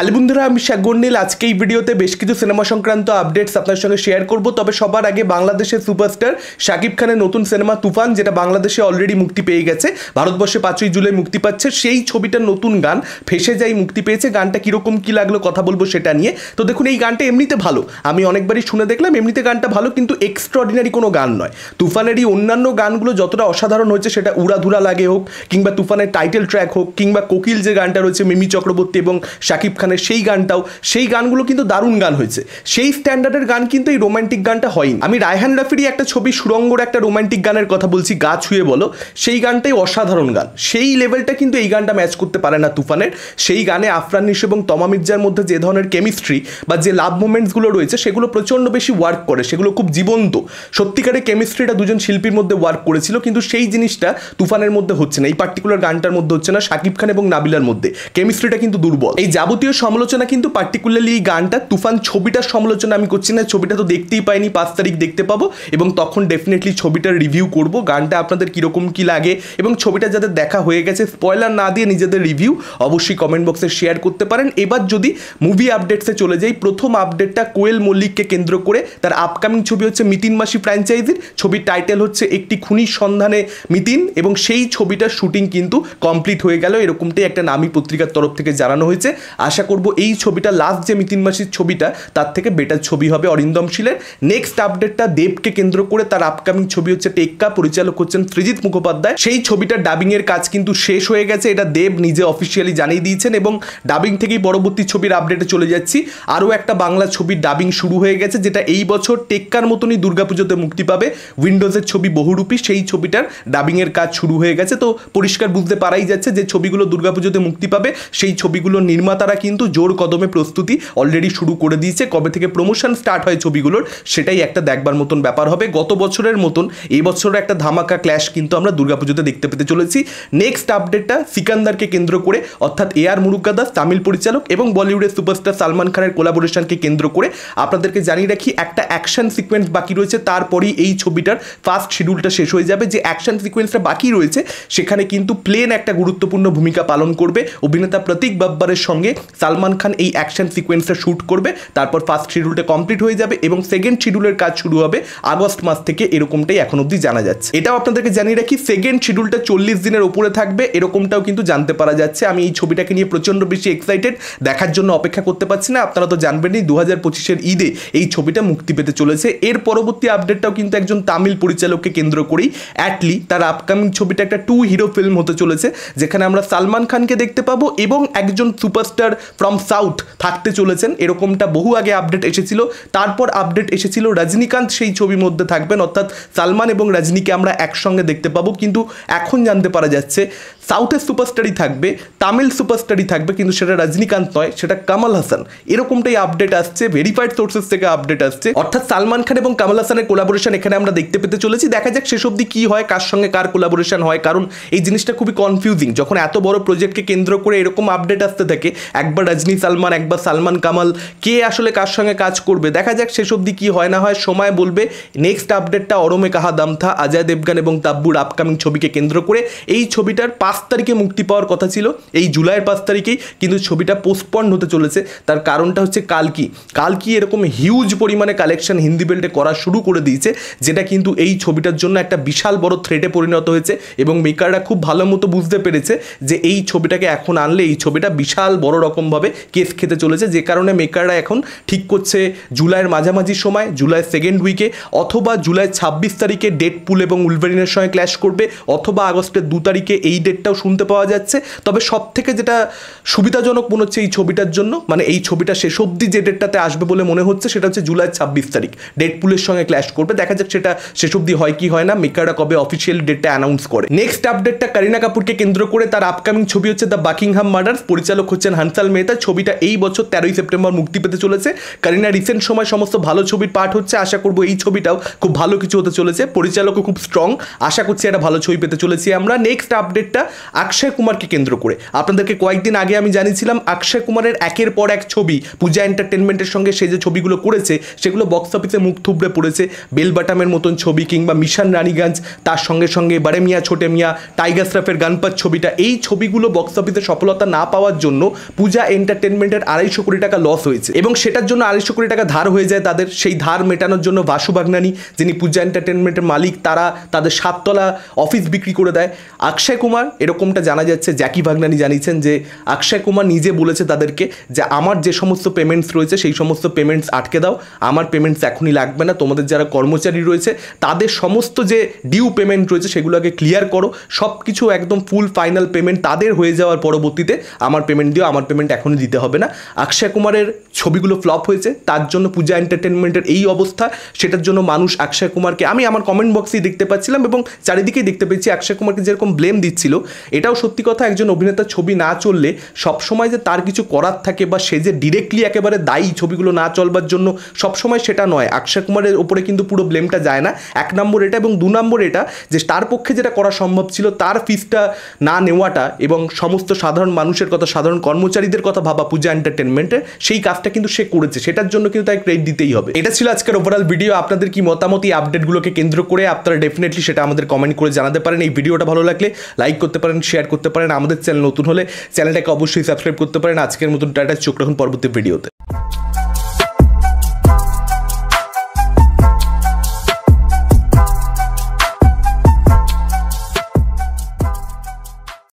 hello বন্ধুরা আমি সাগর নীল আজকে এই ভিডিওতে বেশ কিছু সিনেমা সংক্রান্ত আপডেটস আপনার সঙ্গে শেয়ার করব তবে সবার আগে বাংলাদেশের সুপারস্টার শাকিব খানের নতুন সিনেমা তুফান যেটা বাংলাদেশে অলরেডি মুক্তি পেয়ে গেছে ভারতবর্ষে পাঁচই জুলাই মুক্তি পাচ্ছে সেই ছবিটার নতুন গান ফেসে যাই মুক্তি পেয়েছে গানটা কীরকম কী লাগলো কথা বলবো সেটা নিয়ে তো দেখুন এই গানটা এমনিতে ভালো আমি অনেকবারই শুনে দেখলাম এমনিতে গানটা ভালো কিন্তু অর্ডিনারি কোনো গান নয় তুফানের এই অন্যান্য গানগুলো যতটা অসাধারণ হয়েছে সেটা উড়াধুরা লাগে হোক কিংবা তুফানের টাইটেল ট্র্যাক হোক কিংবা কোকিল যে গানটা রয়েছে মিমি চক্রবর্তী এবং শাকিব খান সেখানে সেই গানটাও সেই গানগুলো কিন্তু দারুণ গান হয়েছে সেই স্ট্যান্ডার্ডের গান কিন্তু এই রোমান্টিক গানটা হয়নি আমি রায়হান রাফিরই একটা ছবি সুরঙ্গর একটা রোমান্টিক গানের কথা বলছি গা ছুঁয়ে বলো সেই গানটাই অসাধারণ গান সেই লেভেলটা কিন্তু এই গানটা ম্যাচ করতে পারে না তুফানের সেই গানে আফরান নিশ এবং তমা মির্জার মধ্যে যে ধরনের কেমিস্ট্রি বা যে লাভ মুভমেন্টসগুলো রয়েছে সেগুলো প্রচণ্ড বেশি ওয়ার্ক করে সেগুলো খুব জীবন্ত সত্যিকারের কেমিস্ট্রিটা দুজন শিল্পীর মধ্যে ওয়ার্ক করেছিল কিন্তু সেই জিনিসটা তুফানের মধ্যে হচ্ছে না এই পার্টিকুলার গানটার মধ্যে হচ্ছে না শাকিব খান এবং নাবিলার মধ্যে কেমিস্ট্রিটা কিন্তু দুর্বল এই যাবতীয় সমালোচনা কিন্তু পার্টিকুলারলি এই গানটা তুফান ছবিটার সমালোচনা আমি করছি না ছবিটা তো দেখতেই পাইনি পাঁচ তারিখ দেখতে পাবো এবং তখন ডেফিনেটলি ছবিটার রিভিউ করব গানটা আপনাদের কীরকম কী লাগে এবং ছবিটা যাদের দেখা হয়ে গেছে স্পয়লার না দিয়ে নিজেদের রিভিউ অবশ্যই কমেন্ট বক্সে শেয়ার করতে পারেন এবার যদি মুভি আপডেটসে চলে যাই প্রথম আপডেটটা কোয়েল মল্লিককে কেন্দ্র করে তার আপকামিং ছবি হচ্ছে মিতিন মাসি ফ্র্যাঞ্চাইজির ছবির টাইটেল হচ্ছে একটি খুনির সন্ধানে মিতিন এবং সেই ছবিটার শুটিং কিন্তু কমপ্লিট হয়ে গেল এরকমটাই একটা নামী পত্রিকার তরফ থেকে জানানো হয়েছে আশা আশা করব এই ছবিটা লাস্ট যে মিতিন মাসির ছবিটা তার থেকে বেটার ছবি হবে অরিন্দম শীলের নেক্সট আপডেটটা দেবকে কেন্দ্র করে তার আপকামিং ছবি হচ্ছে টেক্কা পরিচালক হচ্ছেন ত্রিজিৎ মুখোপাধ্যায় সেই ছবিটা ডাবিংয়ের কাজ কিন্তু শেষ হয়ে গেছে এটা দেব নিজে অফিসিয়ালি জানিয়ে দিয়েছেন এবং ডাবিং থেকেই পরবর্তী ছবির আপডেটে চলে যাচ্ছি আরও একটা বাংলা ছবির ডাবিং শুরু হয়ে গেছে যেটা এই বছর টেক্কার মতনই দুর্গাপুজোতে মুক্তি পাবে উইন্ডোজের ছবি বহুরূপী সেই ছবিটার ডাবিংয়ের কাজ শুরু হয়ে গেছে তো পরিষ্কার বুঝতে পারাই যাচ্ছে যে ছবিগুলো দুর্গাপুজোতে মুক্তি পাবে সেই ছবিগুলোর নির্মাতারা কিন্তু কিন্তু জোর কদমে প্রস্তুতি অলরেডি শুরু করে দিয়েছে কবে থেকে প্রমোশন স্টার্ট হয় ছবিগুলোর সেটাই একটা দেখবার মতন ব্যাপার হবে গত বছরের মতন এই বছরও একটা ধামাকা ক্ল্যাশ কিন্তু আমরা দুর্গাপুজোতে দেখতে পেতে চলেছি নেক্সট আপডেটটা সিকান্দারকে কেন্দ্র করে অর্থাৎ এ আর দাস তামিল পরিচালক এবং বলিউডের সুপারস্টার সালমান খানের কোলাবোরেশনকে কেন্দ্র করে আপনাদেরকে জানিয়ে রাখি একটা অ্যাকশন সিকোয়েন্স বাকি রয়েছে তারপরেই এই ছবিটার ফার্স্ট শিডিউলটা শেষ হয়ে যাবে যে অ্যাকশন সিকোয়েন্সটা বাকি রয়েছে সেখানে কিন্তু প্লেন একটা গুরুত্বপূর্ণ ভূমিকা পালন করবে অভিনেতা প্রতীক বাব্বারের সঙ্গে সালমান খান এই অ্যাকশন সিকোয়েন্সটা শ্যুট করবে তারপর ফার্স্ট শিডিউলটা কমপ্লিট হয়ে যাবে এবং সেকেন্ড শিডিউলের কাজ শুরু হবে আগস্ট মাস থেকে এরকমটাই এখন অবধি জানা যাচ্ছে এটাও আপনাদেরকে জানিয়ে রাখি সেকেন্ড শিডিউলটা চল্লিশ দিনের উপরে থাকবে এরকমটাও কিন্তু জানতে পারা যাচ্ছে আমি এই ছবিটাকে নিয়ে প্রচণ্ড বেশি এক্সাইটেড দেখার জন্য অপেক্ষা করতে পারছি না আপনারা তো জানবেনই দু হাজার পঁচিশের ঈদে এই ছবিটা মুক্তি পেতে চলেছে এর পরবর্তী আপডেটটাও কিন্তু একজন তামিল পরিচালককে কেন্দ্র করেই অ্যাটলি তার আপকামিং ছবিটা একটা টু হিরো ফিল্ম হতে চলেছে যেখানে আমরা সালমান খানকে দেখতে পাবো এবং একজন সুপারস্টার ফ্রম সাউথ থাকতে চলেছেন এরকমটা বহু আগে আপডেট এসেছিল তারপর আপডেট এসেছিল রজনীকান্ত সেই ছবির মধ্যে থাকবেন অর্থাৎ সালমান এবং রজনীকে আমরা একসঙ্গে দেখতে পাবো কিন্তু এখন জানতে পারা যাচ্ছে সাউথের সুপারস্টারই থাকবে তামিল সুপারস্টারই থাকবে কিন্তু সেটা রজনীকান্ত নয় সেটা কামাল হাসান এরকমটাই আপডেট আসছে ভেরিফাইড সোর্সেস থেকে আপডেট আসছে অর্থাৎ সালমান খান এবং কামাল হাসানের কোলাবোরেশন এখানে আমরা দেখতে পেতে চলেছি দেখা যাক শেষ অবধি কী হয় কার সঙ্গে কার কোলাবোরেশন হয় কারণ এই জিনিসটা খুবই কনফিউজিং যখন এত বড় প্রজেক্টকে কেন্দ্র করে এরকম আপডেট আসতে থাকে একবার রজনী সালমান একবার সালমান কামাল কে আসলে কার সঙ্গে কাজ করবে দেখা যাক শেষ অবধি কী হয় না হয় সময় বলবে নেক্সট আপডেটটা অরমে কাহা দামথা অজয় দেবগান এবং তাব্বুর আপকামিং ছবিকে কেন্দ্র করে এই ছবিটার পাঁচ তারিখে মুক্তি পাওয়ার কথা ছিল এই জুলাইয়ের পাঁচ তারিখেই কিন্তু ছবিটা পোস্টপন্ড হতে চলেছে তার কারণটা হচ্ছে কালকি কালকি এরকম হিউজ পরিমাণে কালেকশন হিন্দি বেল্টে করা শুরু করে দিয়েছে যেটা কিন্তু এই ছবিটার জন্য একটা বিশাল বড় থ্রেটে পরিণত হয়েছে এবং মেকাররা খুব ভালো মতো বুঝতে পেরেছে যে এই ছবিটাকে এখন আনলে এই ছবিটা বিশাল বড় রকমভাবে কেস খেতে চলেছে যে কারণে মেকাররা এখন ঠিক করছে জুলাইয়ের মাঝামাঝি সময় জুলাই সেকেন্ড উইকে অথবা জুলাই ছাব্বিশ তারিখে ডেট পুল এবং উলভেরিনের সঙ্গে ক্ল্যাশ করবে অথবা আগস্টের দু তারিখে এই ডেট দিকটাও শুনতে পাওয়া যাচ্ছে তবে সব থেকে যেটা সুবিধাজনক মনে হচ্ছে এই ছবিটার জন্য মানে এই ছবিটা শেষ অবধি যে ডেটটাতে আসবে বলে মনে হচ্ছে সেটা হচ্ছে জুলাই ছাব্বিশ তারিখ ডেট পুলের সঙ্গে ক্ল্যাশ করবে দেখা যাক সেটা শেষ অব্দি হয় কি হয় না মেকাররা কবে অফিসিয়াল ডেটটা অ্যানাউন্স করে নেক্সট আপডেটটা করিনা কাপুরকে কেন্দ্র করে তার আপকামিং ছবি হচ্ছে দ্য বাকিংহাম মার্ডার্স পরিচালক হচ্ছেন হানসাল মেহতা ছবিটা এই বছর তেরোই সেপ্টেম্বর মুক্তি পেতে চলেছে কারিনা রিসেন্ট সময় সমস্ত ভালো ছবির পাঠ হচ্ছে আশা করবো এই ছবিটাও খুব ভালো কিছু হতে চলেছে পরিচালকও খুব স্ট্রং আশা করছি একটা ভালো ছবি পেতে চলেছি আমরা নেক্সট আপডেটটা অক্ষয় কুমারকে কেন্দ্র করে আপনাদেরকে কয়েকদিন আগে আমি জানিয়েছিলাম অক্ষয় কুমারের একের পর এক ছবি পূজা এন্টারটেনমেন্টের সঙ্গে সে যে ছবিগুলো করেছে সেগুলো বক্স অফিসে মুখ থুবড়ে পড়েছে বেলবাটামের মতন ছবি কিংবা মিশন রানীগঞ্জ তার সঙ্গে সঙ্গে বারে মিয়া ছোটে মিয়া টাইগার শ্রাফের গানপাত ছবিটা এই ছবিগুলো বক্স অফিসে সফলতা না পাওয়ার জন্য পূজা এন্টারটেনমেন্টের আড়াইশো কোটি টাকা লস হয়েছে এবং সেটার জন্য আড়াইশো কোটি টাকা ধার হয়ে যায় তাদের সেই ধার মেটানোর জন্য বাসু বাগনানি যিনি পূজা এন্টারটেনমেন্টের মালিক তারা তাদের সাততলা অফিস বিক্রি করে দেয় অক্ষয় কুমার এরকমটা জানা যাচ্ছে জ্যাকি ভাগনানি জানিয়েছেন যে অক্ষয় কুমার নিজে বলেছে তাদেরকে যে আমার যে সমস্ত পেমেন্টস রয়েছে সেই সমস্ত পেমেন্টস আটকে দাও আমার পেমেন্টস এখনই লাগবে না তোমাদের যারা কর্মচারী রয়েছে তাদের সমস্ত যে ডিউ পেমেন্ট রয়েছে সেগুলোকে ক্লিয়ার করো সব কিছু একদম ফুল ফাইনাল পেমেন্ট তাদের হয়ে যাওয়ার পরবর্তীতে আমার পেমেন্ট দিও আমার পেমেন্ট এখনই দিতে হবে না অক্ষয় কুমারের ছবিগুলো ফ্লপ হয়েছে তার জন্য পূজা এন্টারটেনমেন্টের এই অবস্থা সেটার জন্য মানুষ অক্ষয় কুমারকে আমি আমার কমেন্ট বক্সেই দেখতে পাচ্ছিলাম এবং চারিদিকেই দেখতে পেয়েছি অক্ষয় কুমারকে যেরকম ব্লেম দিচ্ছিল এটাও সত্যি কথা একজন অভিনেতার ছবি না চললে সবসময় যে তার কিছু করার থাকে বা সে যে ডিরেক্টলি একেবারে দায়ী ছবিগুলো না চলবার জন্য সবসময় সেটা নয় অক্ষয় কুমারের ওপরে কিন্তু পুরো ব্লেমটা যায় না এক নম্বর এটা এবং দু নম্বর এটা যে তার পক্ষে যেটা করা সম্ভব ছিল তার ফিসটা না নেওয়াটা এবং সমস্ত সাধারণ মানুষের কথা সাধারণ কর্মচারীদের কথা ভাবা পূজা এন্টারটেনমেন্টের সেই কাজটা কিন্তু সে করেছে সেটার জন্য কিন্তু তাই ক্রেডিট দিতেই হবে এটা ছিল আজকের ওভারঅল ভিডিও আপনাদের কি মতামত এই আপডেটগুলোকে কেন্দ্র করে আপনারা ডেফিনেটলি সেটা আমাদের কমেন্ট করে জানাতে পারেন এই ভিডিওটা ভালো লাগলে লাইক করতে পারেন শেয়ার করতে পারেন আমাদের চ্যানেল নতুন হলে চ্যানেলটাকে অবশ্যই সাবস্ক্রাইব করতে পারেন আজকের মতন টাটা চোখ রাখুন পরবর্তী ভিডিওতে